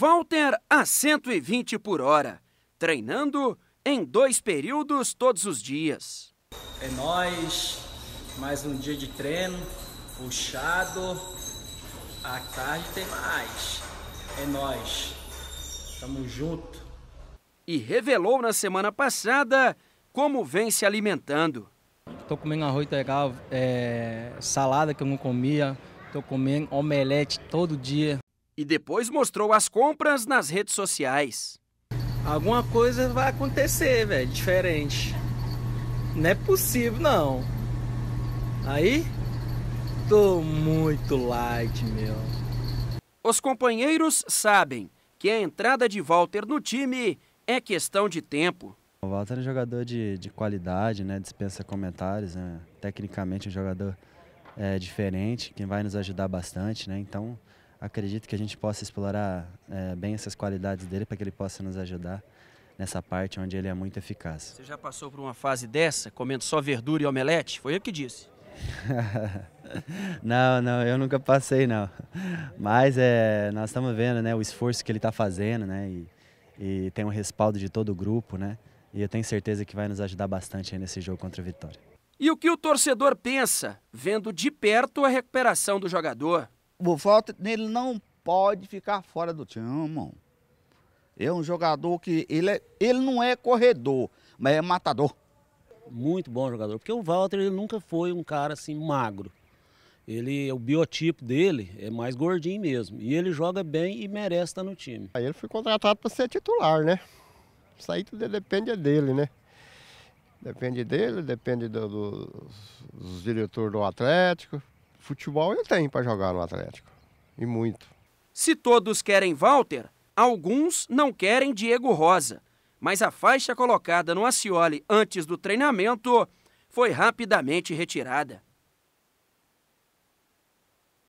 Walter a 120 por hora, treinando em dois períodos todos os dias. É nós, mais um dia de treino, puxado. À tarde tem mais. É nós. Tamo junto. E revelou na semana passada como vem se alimentando. Estou comendo arroz integral, é, salada que eu não comia, estou comendo omelete todo dia, e depois mostrou as compras nas redes sociais. Alguma coisa vai acontecer, velho, diferente. Não é possível, não. Aí, tô muito light, meu. Os companheiros sabem que a entrada de Walter no time é questão de tempo. O Walter é um jogador de, de qualidade, né? dispensa comentários. Né? Tecnicamente, um jogador é, diferente, que vai nos ajudar bastante. Né? Então, acredito que a gente possa explorar é, bem essas qualidades dele para que ele possa nos ajudar nessa parte onde ele é muito eficaz. Você já passou por uma fase dessa, comendo só verdura e omelete? Foi eu que disse. não, não, eu nunca passei não. Mas é, nós estamos vendo né, o esforço que ele está fazendo né, e, e tem o um respaldo de todo o grupo. Né, e eu tenho certeza que vai nos ajudar bastante nesse jogo contra o Vitória. E o que o torcedor pensa vendo de perto a recuperação do jogador? o Walter nele não pode ficar fora do time, irmão. É um jogador que ele, é, ele não é corredor, mas é matador. Muito bom jogador, porque o Walter ele nunca foi um cara assim magro. Ele, o biotipo dele é mais gordinho mesmo. E ele joga bem e merece estar no time. Aí ele foi contratado para ser titular, né? Isso aí tudo depende dele, né? Depende dele, depende do, do, dos diretores do Atlético. Futebol ele tem para jogar no Atlético. E muito. Se todos querem Walter, alguns não querem Diego Rosa. Mas a faixa colocada no Acioli antes do treinamento foi rapidamente retirada.